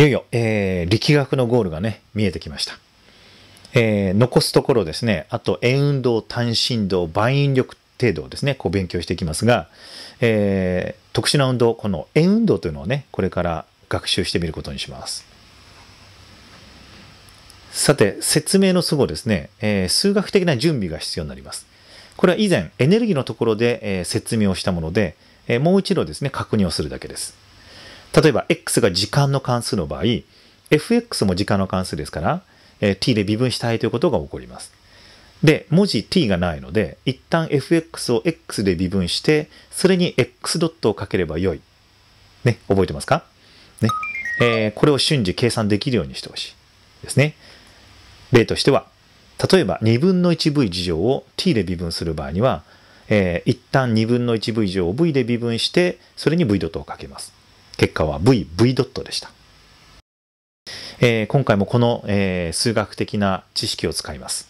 いよいよ、えー、力学のゴールがね、見えてきました。えー、残すところですね、あと円運動、単振動、万引力程度をですね、こう勉強していきますが、えー、特殊な運動、この円運動というのをね、これから学習してみることにします。さて、説明のすごですね、えー、数学的な準備が必要になります。これは以前、エネルギーのところで、えー、説明をしたもので、えー、もう一度ですね、確認をするだけです。例えば x が時間の関数の場合、fx も時間の関数ですから、えー、t で微分したいということが起こります。で、文字 t がないので、一旦 fx を x で微分して、それに x ドットをかければよい。ね、覚えてますかね。えー、これを瞬時計算できるようにしてほしい。ですね。例としては、例えば2分の 1v 事乗を t で微分する場合には、えー、一旦2分の 1v 乗を v で微分して、それに v ドットをかけます。結果は VV ドットでした。えー、今回もこの、えー、数学的な知識を使います。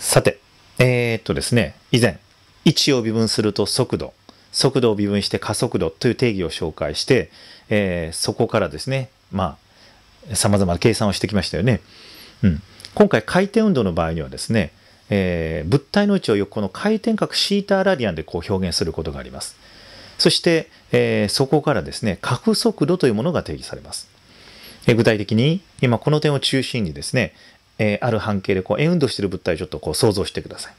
さて、えー、っとですね、以前、位置を微分すると速度、速度を微分して加速度という定義を紹介して、えー、そこからですね、まあ、さまざまな計算をしてきましたよね。うん。今回、回転運動の場合にはですね、えー、物体の位置を横の回転角シーターラディアンでこう表現することがあります。そして、えー、そこからですね、角速度というものが定義されます。えー、具体的に、今この点を中心にですね、えある半径でこう円運動している物体をちょっとこう想像してください。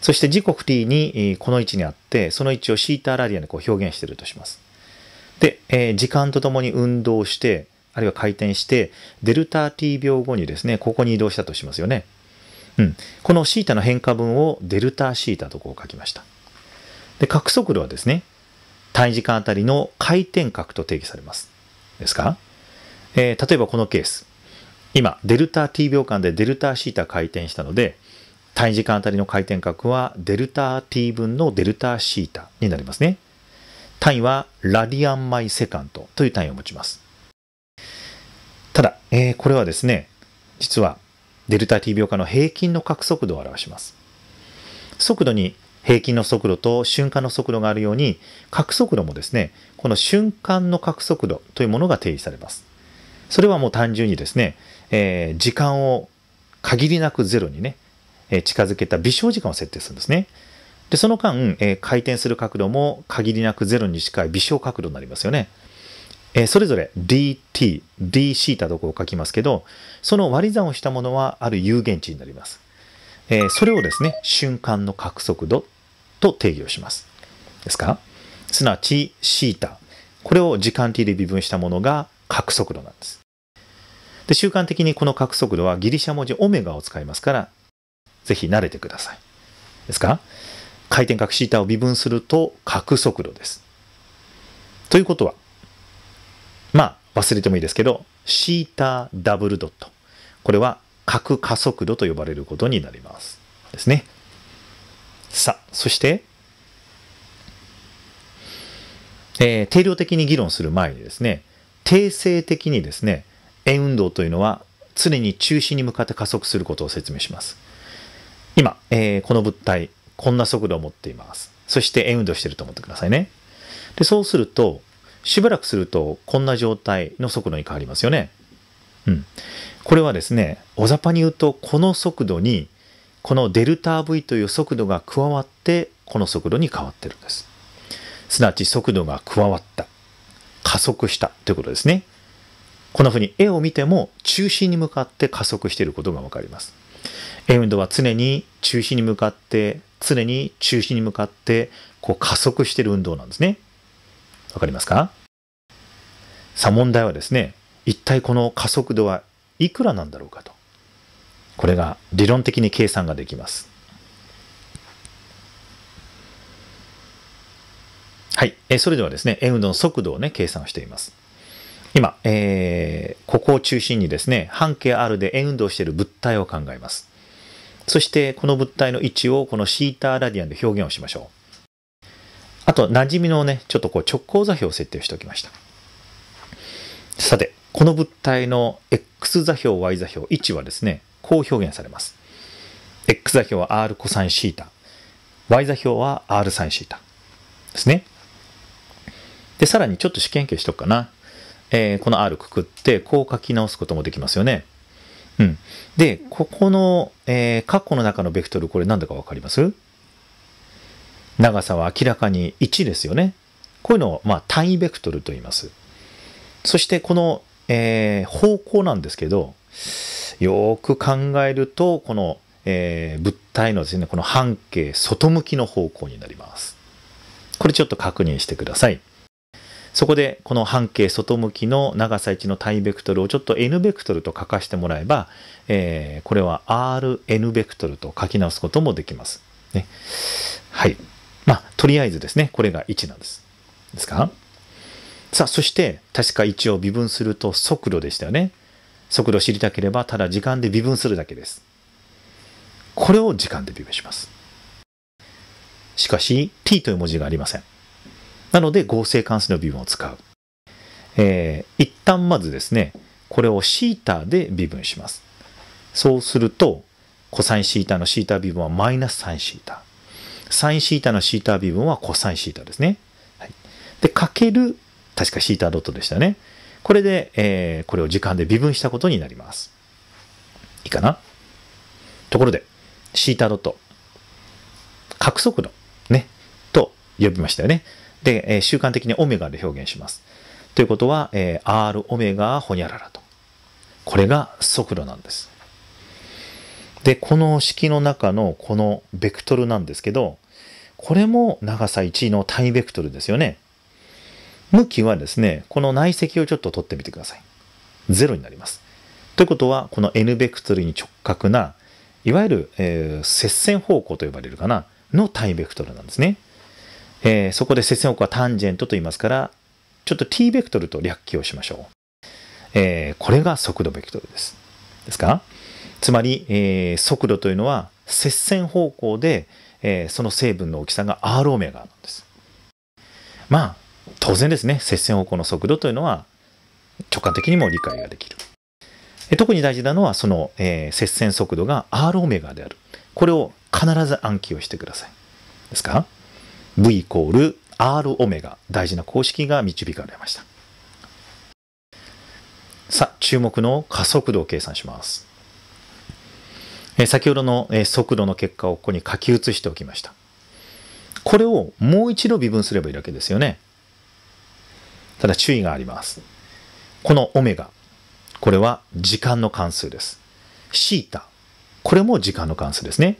そして時刻 t にこの位置にあって、その位置をシーターラディアンでこう表現しているとします。で、え時間とともに運動して、あるいは回転して、デルタ t 秒後にですね、ここに移動したとしますよね。うん、このシータの変化分をデルタシータとこう書きました。で、角速度はですね、単位時間あたりの回転角と定義されます。ですかえー、例えばこのケース。今、デルタ t 秒間でデルタシータ回転したので、単位時間あたりの回転角はデルタ t 分のデルタシータになりますね。単位はラディアンマイセカントという単位を持ちます。ただ、えー、これはですね、実はデルタ T 秒化の平均の角速度を表します。速度に平均の速度と瞬間の速度があるように、角速度もですね、この瞬間の角速度というものが定義されます。それはもう単純にですね、えー、時間を限りなくゼロにね、えー、近づけた微小時間を設定するんですね。で、その間、えー、回転する角度も限りなくゼロに近い微小角度になりますよね。えー、それぞれ dt、dθ とこう書きますけど、その割り算をしたものはある有限値になります。えー、それをですね、瞬間の角速度と定義をします。ですかすなわち θ。これを時間 t で微分したものが角速度なんです。で、習慣的にこの角速度はギリシャ文字オメガを使いますから、ぜひ慣れてください。ですか回転角 θ を微分すると角速度です。ということは、まあ、忘れてもいいですけど、シータダブルドット。これは角加速度と呼ばれることになります。ですね。さあ、そして、えー、定量的に議論する前にですね、定性的にですね、円運動というのは常に中心に向かって加速することを説明します。今、えー、この物体、こんな速度を持っています。そして円運動してると思ってくださいね。で、そうすると、しばらくするとこんな状態の速度に変わりますよね。うん。これはですね、大雑把に言うとこの速度にこのデルタ V という速度が加わってこの速度に変わってるんです。すなわち速度が加わった。加速したということですね。こんなふうに絵を見ても中心に向かって加速していることがわかります。A 運動は常に中心に向かって、常に中心に向かってこう加速している運動なんですね。わかりますかさあ問題はですね、一体この加速度はいくらなんだろうかと。これが理論的に計算ができます。はい。えそれではですね、円運動の速度をね、計算しています。今、えー、ここを中心にですね、半径 R で円運動している物体を考えます。そして、この物体の位置をこのシーターラディアンで表現をしましょう。あと、馴染みのね、ちょっとこう直行座標を設定しておきました。さて、この物体の x 座標、y 座標、位置はですね、こう表現されます。x 座標は r コサインシータ、y 座標は r サインシータですね。で、さらにちょっと試験形しとくかな。えー、この r くくって、こう書き直すこともできますよね。うん。で、ここの、えー、括弧の中のベクトル、これ何だかわかります長さは明らかに1ですよね。こういうのを、まあ、単位ベクトルと言います。そしてこの、えー、方向なんですけど、よく考えると、この、えー、物体のですね、この半径外向きの方向になります。これちょっと確認してください。そこでこの半径外向きの長さ1の単位ベクトルをちょっと n ベクトルと書かしてもらえば、えー、これは rn ベクトルと書き直すこともできます。ね、はい。まあ、とりあえずですね、これが1なんです。ですかさあ、そして、確か1を微分すると速度でしたよね。速度知りたければ、ただ時間で微分するだけです。これを時間で微分します。しかし、t という文字がありません。なので、合成関数の微分を使う。えー、一旦まずですね、これを θ で微分します。そうすると、コサイン θ の θ 微分はマイナス sinθ。サインシータのシータ微分はコサインシータですね。はい、で、かける、確かシータドットでしたね。これで、えー、これを時間で微分したことになります。いいかなところで、シータドット、角速度、ね、と呼びましたよね。で、えー、習慣的にオメガで表現します。ということは、えー、R オメガホニャララと。これが速度なんです。で、この式の中のこのベクトルなんですけど、これも長さ1の単位ベクトルですよね。向きはですね、この内積をちょっと取ってみてください。0になります。ということは、この n ベクトルに直角な、いわゆる、えー、接線方向と呼ばれるかな、の単位ベクトルなんですね。えー、そこで接線方向はタンジェントと言いますから、ちょっと t ベクトルと略記をしましょう。えー、これが速度ベクトルです。ですかつまり、えー、速度というのは接線方向で、えー、その成分の大きさが r オメガなんです。まあ当然ですね接線方向の速度というのは直感的にも理解ができる。特に大事なのはその、えー、接線速度が r オメガである。これを必ず暗記をしてください。ですか ?v イコール r オメガ大事な公式が導かれました。さあ注目の加速度を計算します。先ほどの速度の結果をここに書き写しておきました。これをもう一度微分すればいいわけですよね。ただ注意があります。このオメガ、これは時間の関数です。シータ、これも時間の関数ですね。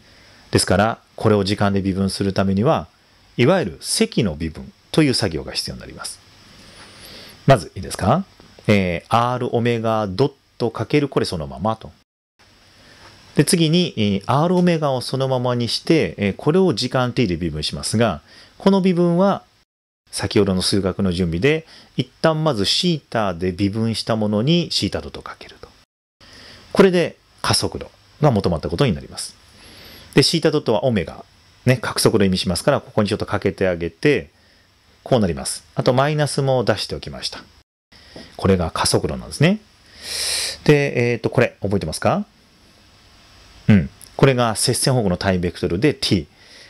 ですから、これを時間で微分するためには、いわゆる積の微分という作業が必要になります。まず、いいですかえー、r オメガドットかけるこれそのままと。で次に、えー、R オメガをそのままにして、えこれを時間 t で微分しますが、この微分は先ほどの数学の準備で、一旦まず θ で微分したものに θ 度とかけると。これで加速度が求まったことになります。で、θ 度とはオメガ。ね、角速度意味しますから、ここにちょっとかけてあげて、こうなります。あとマイナスも出しておきました。これが加速度なんですね。で、えっ、ー、と、これ覚えてますかこれが接線保護の位ベクトルで t。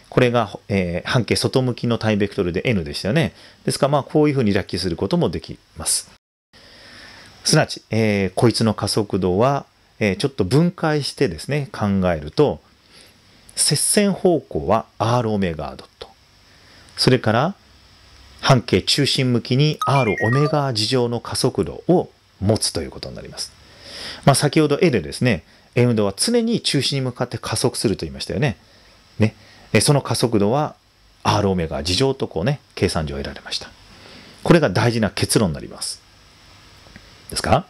これが、えー、半径外向きの位ベクトルで n でしたよね。ですから、まあ、こういうふうに略記することもできます。すなわち、えー、こいつの加速度は、えー、ちょっと分解してですね、考えると、接線方向は r オメガドット。それから、半径中心向きに r オメガ事乗の加速度を持つということになります。まあ、先ほど絵でですね、円運動は常に中心に向かって加速すると言いましたよね。ね。その加速度は R オメガ事乗とこうね、計算上得られました。これが大事な結論になります。ですか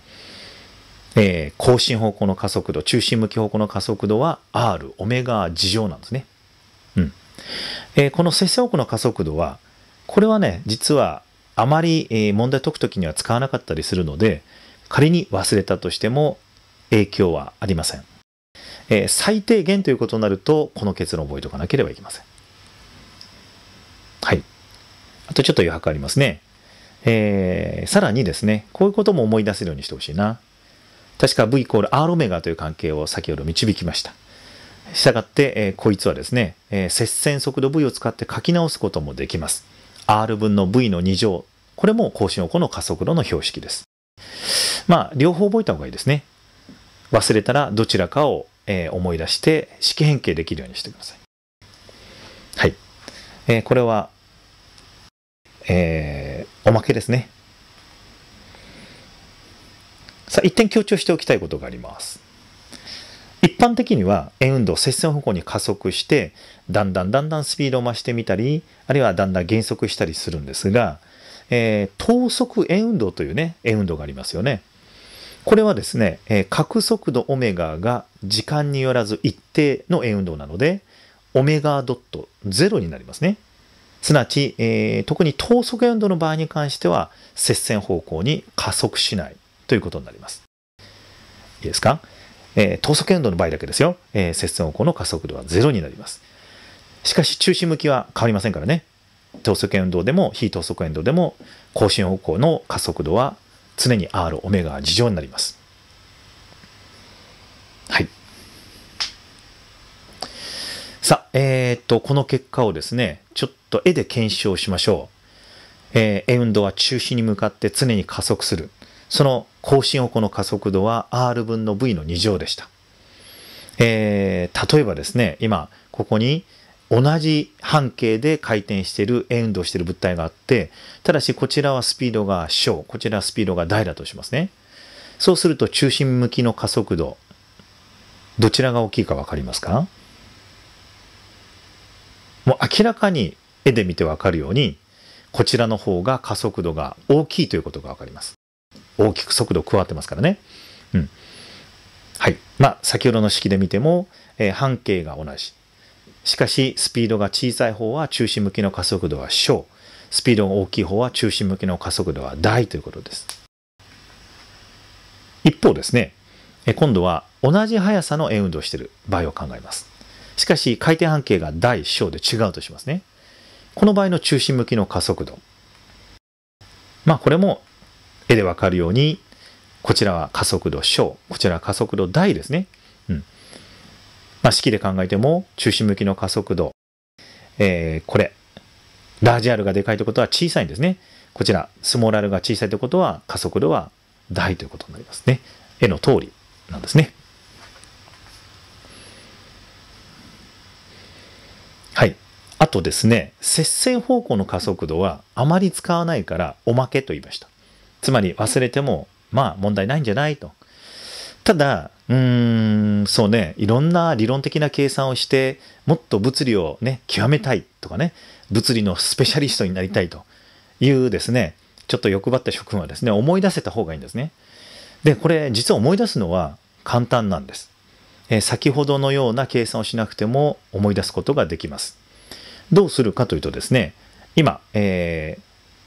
えー、更新方向の加速度、中心向き方向の加速度は R オメガ事乗なんですね。うん。えー、この接線方向の加速度は、これはね、実はあまり問題解くときには使わなかったりするので、仮に忘れたとしても影響はありません。えー、最低限ということになると、この結論を覚えておかなければいけません。はい。あとちょっと余白ありますね。えー、さらにですね、こういうことも思い出せるようにしてほしいな。確か V イコール R オメガという関係を先ほど導きました。したがって、えー、こいつはですね、えー、接線速度 V を使って書き直すこともできます。R 分の V の2乗。これも更新をこの加速度の標識です。まあ、両方覚えた方がいいですね。忘れたらどちらかを、え思い出して式変形できるようにしてください。はい。えこれは、えおまけですね。さあ、一点強調しておきたいことがあります。一般的には円運動接線方向に加速してだんだんだんだんスピードを増してみたりあるいはだんだん減速したりするんですが、えー、等速円運動というね円運動がありますよねこれはですね、えー、角速度オメガが時間によらず一定の円運動なので、オメガドット0になりますね。すなわち、えー、特に等速円運動の場合に関しては、接線方向に加速しないということになります。いいですか、えー、等速円運動の場合だけですよ、えー、接線方向の加速度は0になります。しかし、中心向きは変わりませんからね。等速円運動でも非等速円運動でも、更新方向の加速度は常に R オメガは事情になります。はい。さあ、えっ、ー、と、この結果をですね、ちょっと絵で検証しましょう。えー、A 運動は中心に向かって常に加速する。その更新方向の加速度は R 分の V の2乗でした。えー、例えばですね、今、ここに同じ半径で回転してる円運動してる物体があってただしこちらはスピードが小こちらはスピードが大だとしますねそうすると中心向きの加速度どちらが大きいか分かりますかもう明らかに絵で見て分かるようにこちらの方が加速度が大きいということが分かります大きく速度加わってますからねうんはいまあ先ほどの式で見ても、えー、半径が同じしかし、スピードが小さい方は中心向きの加速度は小、スピードが大きい方は中心向きの加速度は大ということです。一方ですね、今度は同じ速さの円運動している場合を考えます。しかし、回転半径が大小で違うとしますね。この場合の中心向きの加速度。まあ、これも絵でわかるように、こちらは加速度小、こちらは加速度大ですね。うん。まあ、式で考えても中心向きの加速度、えー、これ、ラージルがでかいということは小さいんですね。こちら、スモールが小さいということは加速度は大ということになりますね。絵の通りなんですね。はい。あとですね、接線方向の加速度はあまり使わないからおまけと言いました。つまり忘れてもまあ問題ないんじゃないと。ただ、うーん、そうね、いろんな理論的な計算をして、もっと物理をね、極めたいとかね、物理のスペシャリストになりたいというですね、ちょっと欲張った諸君はですね、思い出せた方がいいんですね。で、これ実は思い出すのは簡単なんです。えー、先ほどのような計算をしなくても思い出すことができます。どうするかというとですね、今、え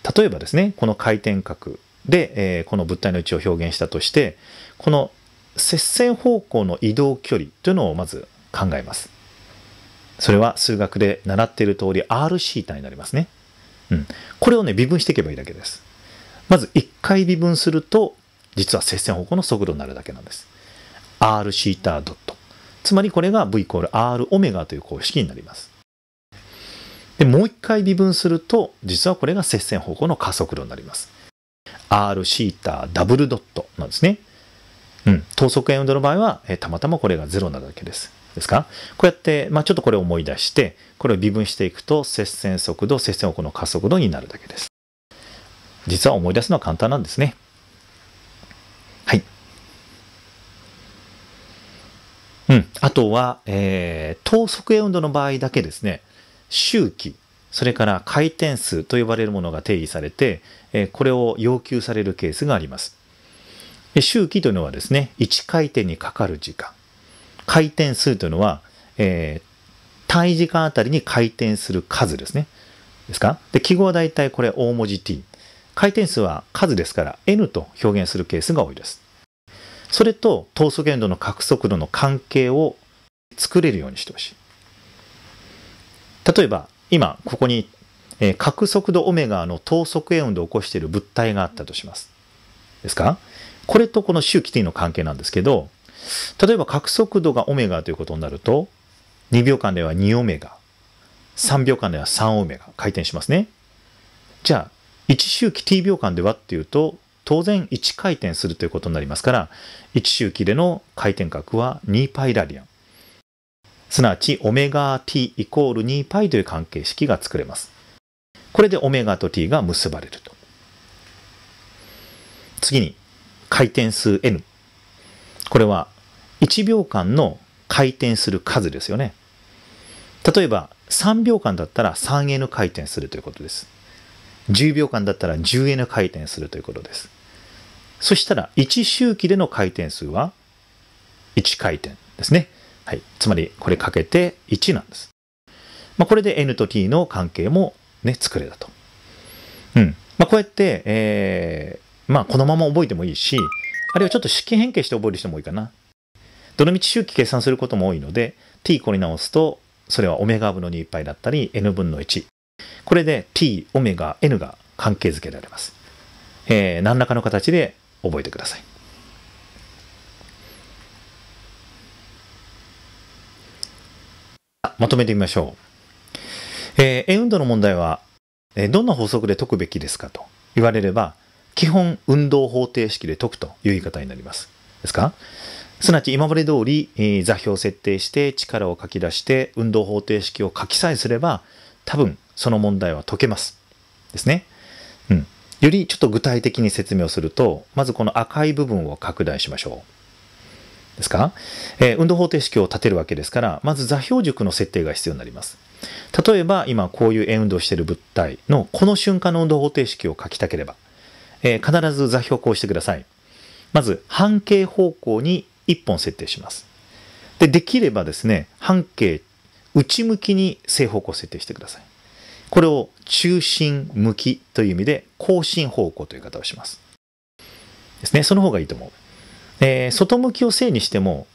ー、例えばですね、この回転角で、えー、この物体の位置を表現したとして、この接線方向の移動距離というのをまず考えます。それは数学で習っている通り Rθ になりますね。うん。これをね、微分していけばいいだけです。まず1回微分すると、実は接線方向の速度になるだけなんです。Rθ ドット。つまりこれが V イコール R オメガという公式になります。で、もう1回微分すると、実はこれが接線方向の加速度になります。Rθ ダブルドットなんですね。うん、等速円運動の場合は、えー、たまたまこれが0なだけです。ですかこうやって、まあ、ちょっとこれを思い出して、これを微分していくと、接線速度、接線をこの加速度になるだけです。実は思い出すのは簡単なんですね。はい。うん。あとは、えー、等速円運動の場合だけですね、周期、それから回転数と呼ばれるものが定義されて、えー、これを要求されるケースがあります。周期というのはですね、1回転にかかる時間。回転数というのは、えー、単位時間あたりに回転する数ですね。ですかで、記号はだいたいこれ大文字 t。回転数は数ですから n と表現するケースが多いです。それと等速限度の角速度の関係を作れるようにしてほしい。例えば、今ここに、えー、角速度オメガの等速円運動を起こしている物体があったとします。ですかこれとこの周期 t の関係なんですけど、例えば角速度がオメガということになると、2秒間では2オメガ、3秒間では3オメガ回転しますね。じゃあ、1周期 t 秒間ではっていうと、当然1回転するということになりますから、1周期での回転角は2パイラリアン。すなわち、オメガ t イコール2パイという関係式が作れます。これでオメガと t が結ばれると。次に、回転数 n。これは1秒間の回転する数ですよね。例えば3秒間だったら 3n 回転するということです。10秒間だったら 10n 回転するということです。そしたら1周期での回転数は1回転ですね。はい。つまりこれかけて1なんです。まあ、これで n と t の関係もね、作れたと。うん。まあ、こうやって、えー、まあ、このまま覚えてもいいし、あるいはちょっと式変形して覚える人も多いかな。どのみち周期計算することも多いので、t こに直すと、それはオメガ分の2倍だったり、n 分の1。これで t、オメガ、n が関係づけられます。えー、何らかの形で覚えてください。まとめてみましょう。えー、円運動の問題は、えー、どんな法則で解くべきですかと言われれば、基本運動方程式で解くという言い方になります。ですかすなわち今まで通り、座標を設定して力を書き出して運動方程式を書きさえすれば多分その問題は解けます。ですね。うん。よりちょっと具体的に説明をすると、まずこの赤い部分を拡大しましょう。ですか、えー、運動方程式を立てるわけですから、まず座標軸の設定が必要になります。例えば今こういう円運動してる物体のこの瞬間の運動方程式を書きたければ、えー、必ず座標をこうしてください。まず、半径方向に1本設定します。で、できればですね、半径内向きに正方向を設定してください。これを中心向きという意味で、後進方向という言い方をします。ですね。その方がいいと思う。えー、外向きを正にしても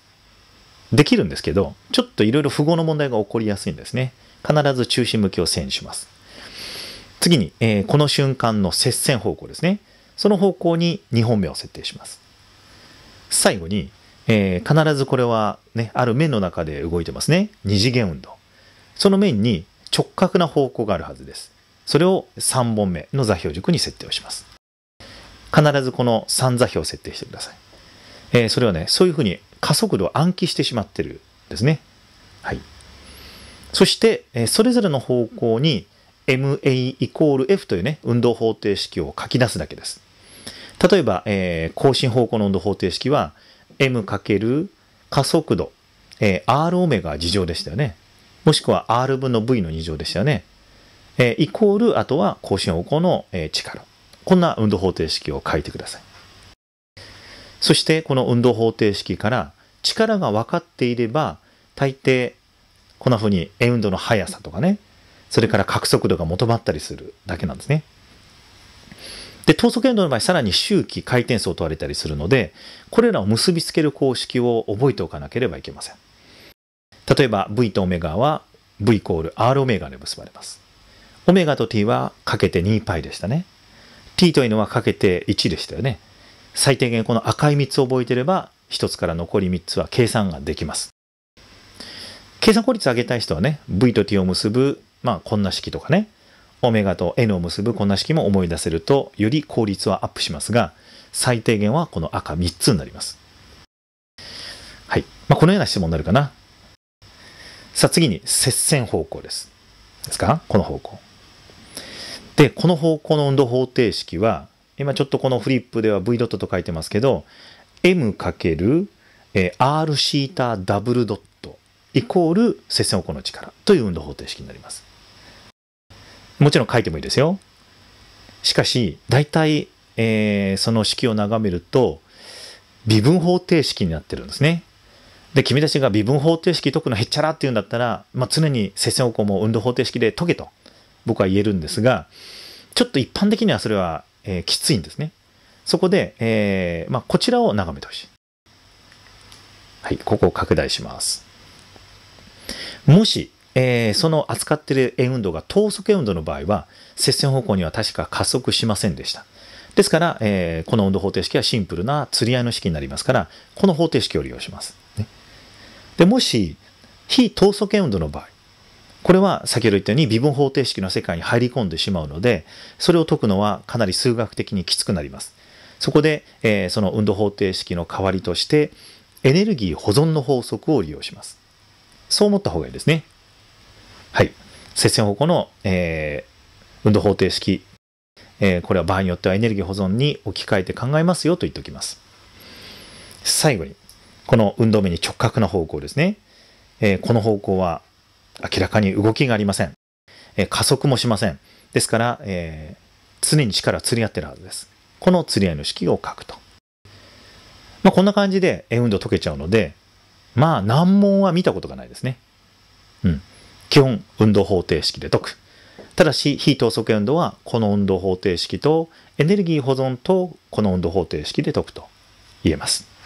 できるんですけど、ちょっといろいろ符号の問題が起こりやすいんですね。必ず中心向きを正にします。次に、えー、この瞬間の接線方向ですね。その方向に2本目を設定します。最後に、えー、必ずこれはね、ある面の中で動いてますね。二次元運動。その面に直角な方向があるはずです。それを3本目の座標軸に設定をします。必ずこの3座標を設定してください。えー、それはね、そういうふうに加速度を暗記してしまってるんですね。はい。そして、えー、それぞれの方向に MA イコール F というね、運動方程式を書き出すだけです。例えば、えー、更新方向の温度方程式は m× 加速度、えー、r オメガ2乗でしたよね。もしくは r 分の v の2乗でしたよね。えー、イコール、あとは更新方向の、えー、力。こんな運動方程式を書いてください。そしてこの運動方程式から力が分かっていれば大抵こんな風に円運動の速さとかねそれから角速度が求まったりするだけなんですね。で、等速変動の場合、さらに周期、回転数を問われたりするので、これらを結びつける公式を覚えておかなければいけません。例えば、V とオメガは V イコール R オメガで結ばれます。オメガと T はかけて 2π でしたね。T というのはかけて1でしたよね。最低限この赤い3つを覚えてれば、1つから残り3つは計算ができます。計算効率を上げたい人はね、V と T を結ぶ、まあこんな式とかね、オメガと N を結ぶこんな式も思い出せると、より効率はアップしますが、最低限はこの赤3つになります。はい。まあ、このような質問になるかな。さあ次に、接線方向です。ですかこの方向。で、この方向の運動方程式は、今ちょっとこのフリップでは V ドットと書いてますけど、m×rθ ダブルドットイコール接線方向の力という運動方程式になります。もちろん書いてもいいですよ。しかし、大体、えー、その式を眺めると、微分方程式になってるんですね。で、君たちが微分方程式解くのへっちゃらっていうんだったら、まあ、常に接線をこうも運動方程式で解けと僕は言えるんですが、ちょっと一般的にはそれは、えー、きついんですね。そこで、えー、まあ、こちらを眺めてほしい。はい、ここを拡大します。もし、えー、その扱ってる円運動が等速円運動の場合は接線方向には確か加速しませんでした。ですから、えー、この運動方程式はシンプルな釣り合いの式になりますからこの方程式を利用します。ね、でもし非等速円運動の場合これは先ほど言ったように微分方程式の世界に入り込んでしまうのでそれを解くのはかなり数学的にきつくなります。そこで、えー、その運動方程式の代わりとしてエネルギー保存の法則を利用します。そう思った方がいいですね。はい。接線方向の、えー、運動方程式、えー、これは場合によってはエネルギー保存に置き換えて考えますよと言っておきます。最後に、この運動面に直角な方向ですね。えー、この方向は明らかに動きがありません。え加速もしません。ですから、え常に力は釣り合ってるはずです。この釣り合いの式を書くと。まあ、こんな感じでえ、運動解けちゃうので、まあ難問は見たことがないですね。うん。基本運動方程式で解く。ただし、非等速運動はこの運動方程式とエネルギー保存とこの運動方程式で解くと言えます。